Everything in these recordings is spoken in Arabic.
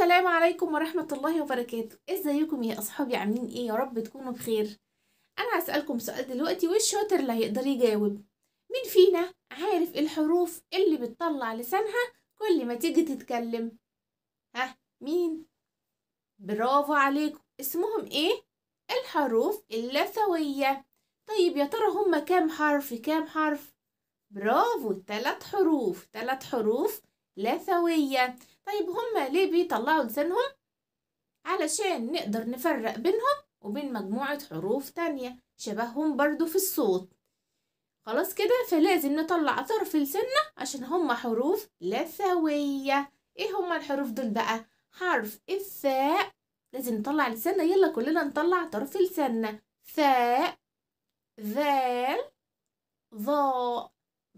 السلام عليكم ورحمة الله وبركاته ازيكم يا اصحابي عاملين ايه يا رب تكونوا بخير انا هسألكم سؤال دلوقتي والشاطر اللي هيقدر يجاوب مين فينا عارف إيه الحروف اللي بتطلع لسانها كل ما تيجي تتكلم ها مين برافو عليكم اسمهم ايه الحروف اللثوية طيب يا ترى هما كام حرف كام حرف برافو تلات حروف تلات حروف لثوية طيب هما ليه بيطلعوا لسانهم علشان نقدر نفرق بينهم وبين مجموعة حروف تانية شبههم برضو في الصوت خلاص كده فلازم نطلع طرف لساننا عشان هما حروف لثوية ايه هما الحروف دول بقى حرف الثاء لازم نطلع لساننا يلا كلنا نطلع طرف لساننا ثاء ذال ضاء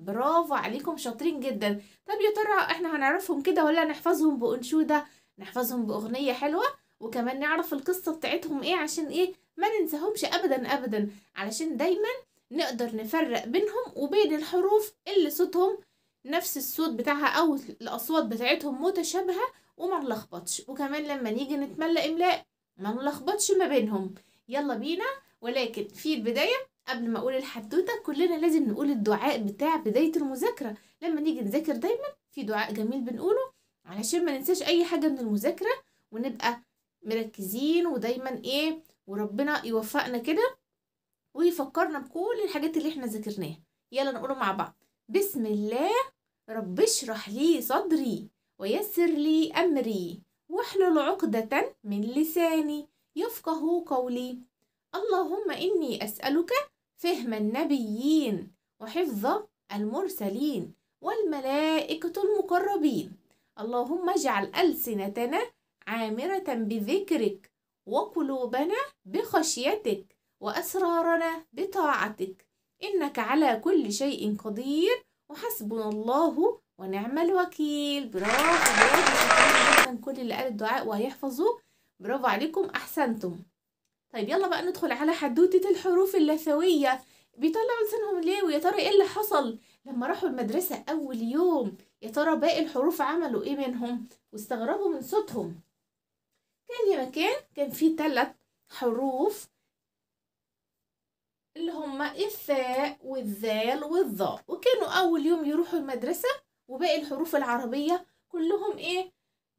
برافو عليكم شاطرين جدا طب يا ترى احنا هنعرفهم كده ولا نحفظهم بأنشودة نحفظهم بأغنية حلوة وكمان نعرف القصة بتاعتهم ايه عشان ايه ما ننساهمش ابدا ابدا علشان دايما نقدر نفرق بينهم وبين الحروف اللي صوتهم نفس الصوت بتاعها او الاصوات بتاعتهم متشابهة وما نلخبطش وكمان لما نيجي نتملى املاء ما نلخبطش ما بينهم يلا بينا ولكن في البداية قبل ما اقول الحدوته كلنا لازم نقول الدعاء بتاع بدايه المذاكره لما نيجي نذاكر دايما في دعاء جميل بنقوله علشان ما ننساش اي حاجه من المذاكره ونبقى مركزين ودايما ايه وربنا يوفقنا كده ويفكرنا بكل الحاجات اللي احنا ذاكرناها يلا نقوله مع بعض بسم الله رب اشرح لي صدري ويسر لي امري واحلل عقدة من لساني يفقه قولي اللهم اني اسالك فهم النبيين وحفظ المرسلين والملائكة المقربين اللهم اجعل ألسنتنا عامرة بذكرك وقلوبنا بخشيتك وأسرارنا بطاعتك إنك على كل شيء قدير وحسبنا الله ونعم الوكيل برافو برافو كل اللي قال الدعاء وهيحفظوه برافو عليكم أحسنتم طيب يلا بقى ندخل على حدوتة الحروف اللثوية بيطلعوا لسانهم ليه ويا ترى ايه اللي حصل لما راحوا المدرسة أول يوم يا ترى باقي الحروف عملوا ايه منهم واستغربوا من صوتهم كان يا مكان كان فيه تلت حروف اللي هما الثاء والذال والظاء وكانوا أول يوم يروحوا المدرسة وباقي الحروف العربية كلهم ايه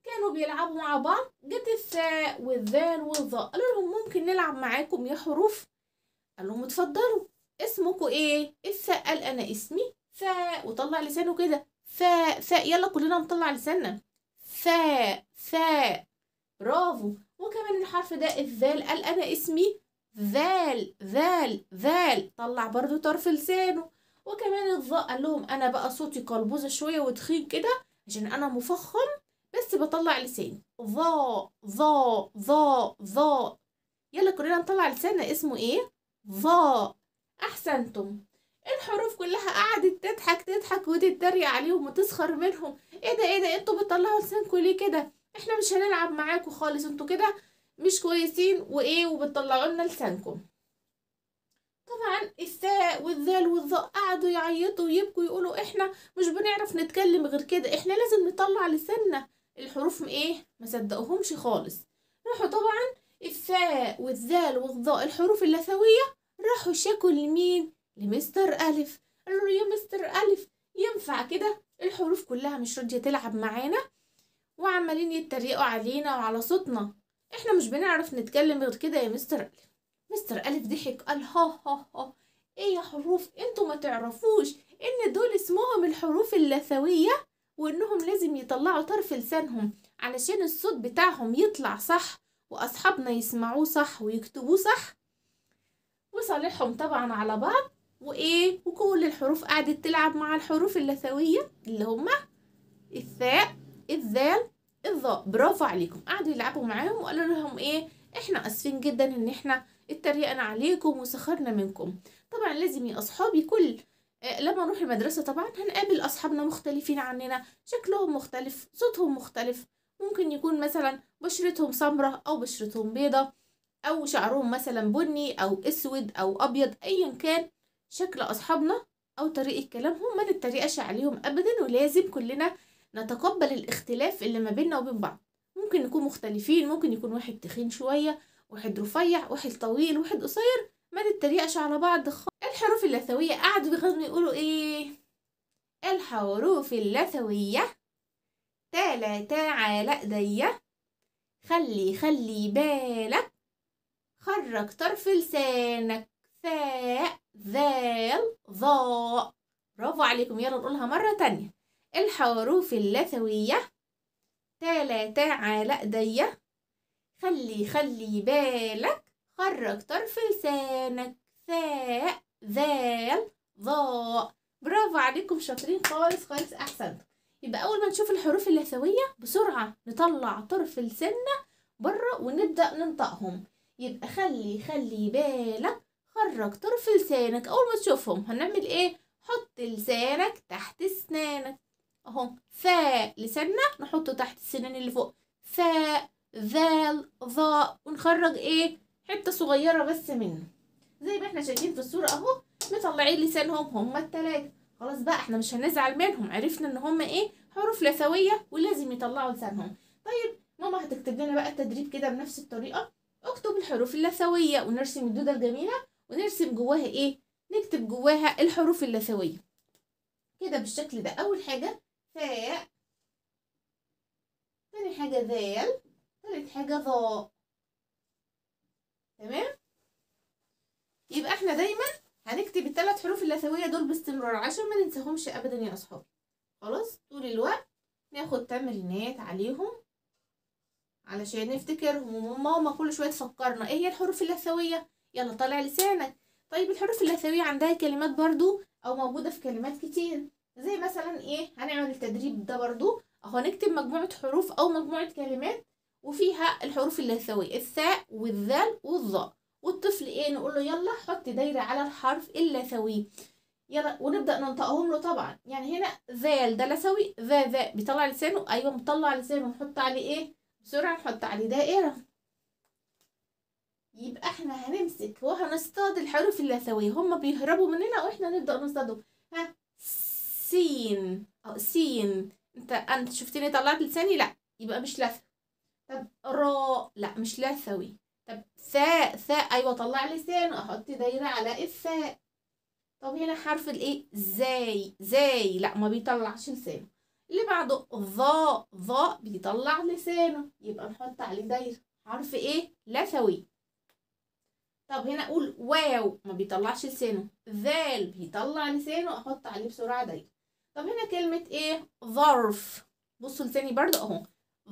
كانوا بيلعبوا مع بعض جت الثاء والذال والظاء قالوا لهم ممكن نلعب معاكم يا حروف قال لهم اتفضلوا اسمكوا ايه الثاء قال انا اسمي فاء وطلع لسانه كده فاء فاء يلا كلنا نطلع لساننا فاء فاء برافو وكمان الحرف ده الذال قال انا اسمي ذال ذال ذال طلع برضو طرف لسانه وكمان الظاء قال لهم انا بقى صوتي قلبوزه شويه وتخين كده عشان انا مفخم بس بطلع لساني ظا ظا ظا ظا يلا كلنا نطلع لساننا اسمه ايه ظا احسنتم الحروف كلها قعدت تضحك تضحك وتتريق عليهم وتسخر منهم ايه ده ايه ده انتوا بتطلعوا لسانكوا ليه كده احنا مش هنلعب معاكوا خالص انتوا كده مش كويسين وايه وبتطلعوا لنا لسانكم طبعا الثاء والذال والظاء قعدوا يعيطوا ويبكوا يقولوا احنا مش بنعرف نتكلم غير كده احنا لازم نطلع لساننا الحروف ايه ما صدقهمش خالص راحوا طبعا الفاء والذال والظاء الحروف اللثويه راحوا شكوا لمين لمستر الف قالوا له يا مستر الف ينفع كده الحروف كلها مش راضيه تلعب معانا وعمالين يتريقوا علينا وعلى صوتنا احنا مش بنعرف نتكلم غير كده يا مستر الف مستر الف ضحك قال ها ها ها ايه يا حروف انتوا ما تعرفوش ان دول اسمهم الحروف اللثويه وانهم لازم يطلعوا طرف لسانهم علشان الصوت بتاعهم يطلع صح واصحابنا يسمعوه صح ويكتبوه صح وصالحهم طبعا على بعض وايه وكل الحروف قعدت تلعب مع الحروف اللثويه اللي هما الثاء الذال الظاء برافو عليكم قعدوا يلعبوا معاهم وقالوا لهم ايه احنا اسفين جدا ان احنا اتريقنا عليكم وسخرنا منكم طبعا لازم يا اصحابي كل آه، لما نروح المدرسة طبعا هنقابل أصحابنا مختلفين عننا شكلهم مختلف صوتهم مختلف ممكن يكون مثلا بشرتهم سمرة أو بشرتهم بيضة أو شعرهم مثلا بني أو أسود أو أبيض أيا كان شكل أصحابنا أو طريقة كلامهم ما نتريقش عليهم أبدا ولازم كلنا نتقبل الاختلاف اللي ما بيننا وبين بعض ممكن نكون مختلفين ممكن يكون واحد تخين شوية واحد رفيع واحد طويل واحد قصير ما نتريقش على بعض خالص الحروف اللثوية قعدوا يغنوا يقولوا ايه الحروف اللثوية تالا تعالى ايديا خلي خلي بالك خرج طرف لسانك ثاء ذال ظاء برافو عليكم يلا نقولها مرة تانية الحروف اللثوية تالا تعالى ايديا خلي خلي بالك خرج طرف لسانك ثاء ذال ضاء برافو عليكم شاطرين خالص خالص احسن يبقى اول ما نشوف الحروف اللثويه بسرعه نطلع طرف لساننا بره ونبدا ننطقهم يبقى خلي خلي بالك خرج طرف لسانك اول ما تشوفهم هنعمل ايه حط لسانك تحت اسنانك اهو فاء لساننا نحطه تحت السنان اللي فوق فاء ذال ظاء ونخرج ايه حته صغيره بس منه زي ما احنا شايفين في الصوره اهو مطلعين لسانهم هما التلاته خلاص بقى احنا مش هنزعل منهم عرفنا ان هما ايه حروف لثويه ولازم يطلعوا لسانهم طيب ماما هتكتب لنا بقى التدريب كده بنفس الطريقه اكتب الحروف اللثويه ونرسم الدوده الجميله ونرسم جواها ايه نكتب جواها الحروف اللثويه كده بالشكل ده اول حاجه ثاء تاني حاجه ذال تالت حاجه ضاء تمام يبقى احنا دايما هنكتب الثلاث حروف اللثويه دول باستمرار عشان ما ننساهمش ابدا يا اصحابي خلاص طول الوقت ناخد تمرينات عليهم علشان نفتكرهم وماما كل شويه تفكرنا ايه هي الحروف اللثويه يلا طالع لسانك طيب الحروف اللثويه عندها كلمات برضو او موجوده في كلمات كتير زي مثلا ايه هنعمل التدريب ده برضو اهو نكتب مجموعه حروف او مجموعه كلمات وفيها الحروف اللثوية الثاء والذال والظاء والطفل ايه نقول له يلا حط دايرة على الحرف اللثوي يلا ونبدأ ننطقهم له طبعا يعني هنا ذال ده لثوي ذا ذا بيطلع لسانه ايوه مطلع لسانه نحط عليه ايه بسرعة نحط عليه دائرة يبقى احنا هنمسك وهنصطاد الحروف اللثوية هما بيهربوا مننا واحنا نبدأ نصطادهم ها سين او سين انت انت شفتني طلعت لساني لا يبقى مش لثوي طب را لا مش لثوي طب ثاء ثاء ايوه اطلع لسان احط دايره على الثاء طب هنا حرف الايه زاي زاي لا ما بيطلعش لسانه اللي بعده ظاء ظاء بيطلع لسانه يبقى نحط عليه دايره حرف ايه لثوي طب هنا اقول واو ما بيطلعش لسانه ذال بيطلع لسانه احط عليه بسرعه دايره طب هنا كلمه ايه ظرف بصوا لساني برده اهو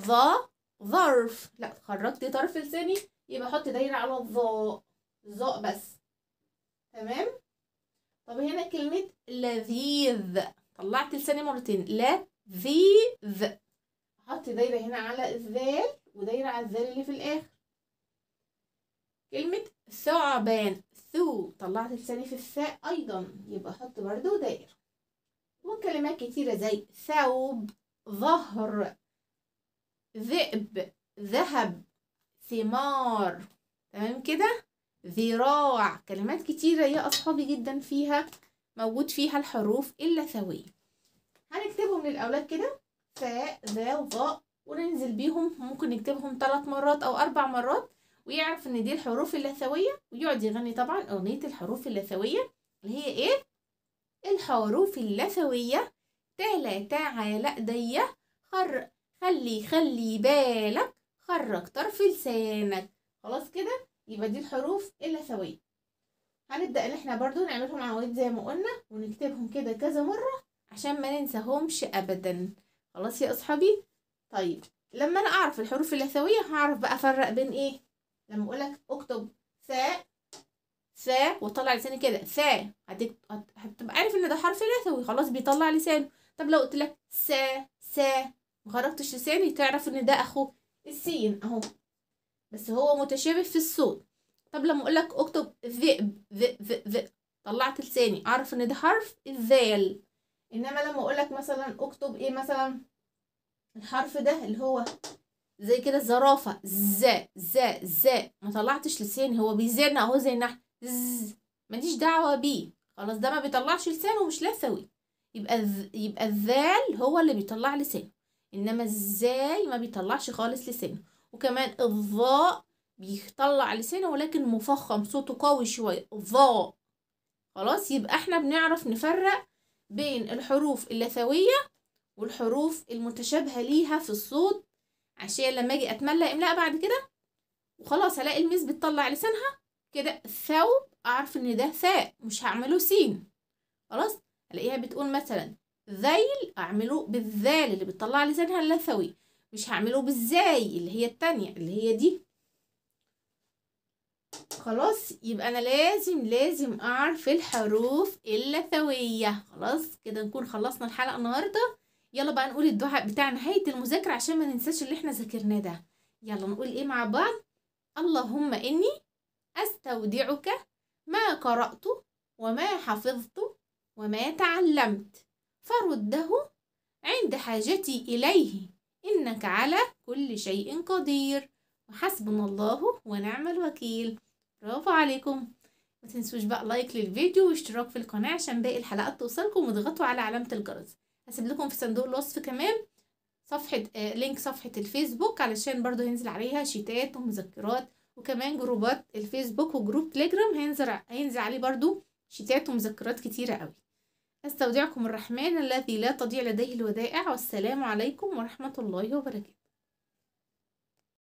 ظا ظرف لا خرجت طرف لساني يبقى احط دايره على الظاء ظاء بس تمام طب هنا كلمه لذيذ طلعت لساني مرتين لذيذ احط دايره هنا على الذال ودايره على الذال اللي في الاخر كلمه ثعبان ثو طلعت لساني في الثاء ايضا يبقى احط برضو دايره وكلمات كتيره زي ثوب ظهر ذئب ذهب ثمار تمام كده ذراع كلمات كتيرة يا أصحابي جدا فيها موجود فيها الحروف اللثوية هنكتبهم للأولاد كده فاء ذا وظاء وننزل بيهم ممكن نكتبهم ثلاث مرات أو أربع مرات ويعرف إن دي الحروف اللثوية ويقعد يغني طبعا أغنية الحروف اللثوية اللي هي إيه؟ الحروف اللثوية تالا تعالى دية خر خلي خلي بالك خرج طرف لسانك خلاص كده يبقى دي الحروف اللثوية هنبدأ ان احنا برضو نعملهم عواميد زي ما قلنا ونكتبهم كده كذا مرة عشان ما ننساهمش ابدا خلاص يا اصحابي طيب لما انا اعرف الحروف اللثوية هعرف بقى افرق بين ايه لما اقولك اكتب ثاء ثاء وطلع لساني كده ثاء هتبقى عارف ان ده حرف لثوي خلاص بيطلع لسانه طب لو قلت لك سا سا مخرجتش لساني تعرف ان ده اخو السين اهو بس هو متشابه في الصوت طب لما اقول لك اكتب ذئب ذئب ذئب طلعت لساني اعرف ان ده حرف الذال انما لما اقول لك مثلا اكتب ايه مثلا الحرف ده اللي هو زي كده الزرافه ز ز ز ما طلعتش لساني هو بيزن اهو زي النحل ز ماليش دعوه بيه خلاص ده ما بيطلعش لسانه مش لاثوي يبقى يبقى الذال هو اللي بيطلع لسانه انما ازاي ما بيطلعش خالص لسانه وكمان الظاء بيطلع لسانه ولكن مفخم صوته قوي شويه ظاء خلاص يبقى احنا بنعرف نفرق بين الحروف اللثويه والحروف المتشابهه ليها في الصوت عشان لما اجي اتملى املاء بعد كده وخلاص هلاقي الميز بتطلع لسانها كده ثوب اعرف ان ده ثاء مش هعمله سين خلاص الاقيها بتقول مثلا ذيل اعمله بالذال اللي بتطلع لسانها اللثوي مش هعمله بالزاي اللي هي التانية اللي هي دي خلاص يبقى انا لازم لازم اعرف الحروف اللثويه خلاص كده نكون خلصنا الحلقه النهارده يلا بقى نقول الدعاء بتاع نهايه المذاكره عشان ما ننساش اللي احنا ذاكرناه ده يلا نقول ايه مع بعض اللهم اني استودعك ما قرات وما حفظت وما تعلمت فرده عند حاجتي إليه إنك على كل شيء قدير وحسبنا الله ونعم الوكيل برافو عليكم ما تنسوش بقى لايك للفيديو واشتراك في القناة عشان باقي الحلقات توصلكم واضغطوا على علامة الجرس هسيب لكم في صندوق الوصف كمان صفحة آه لينك صفحة الفيسبوك علشان برضو هينزل عليها شيتات ومذكرات وكمان جروبات الفيسبوك وجروب تليجرام هينزل هينزل عليه برضو شيتات ومذكرات كتيرة قوي أستودعكم الرحمن الذي لا تضيع لديه الودائع والسلام عليكم ورحمة الله وبركاته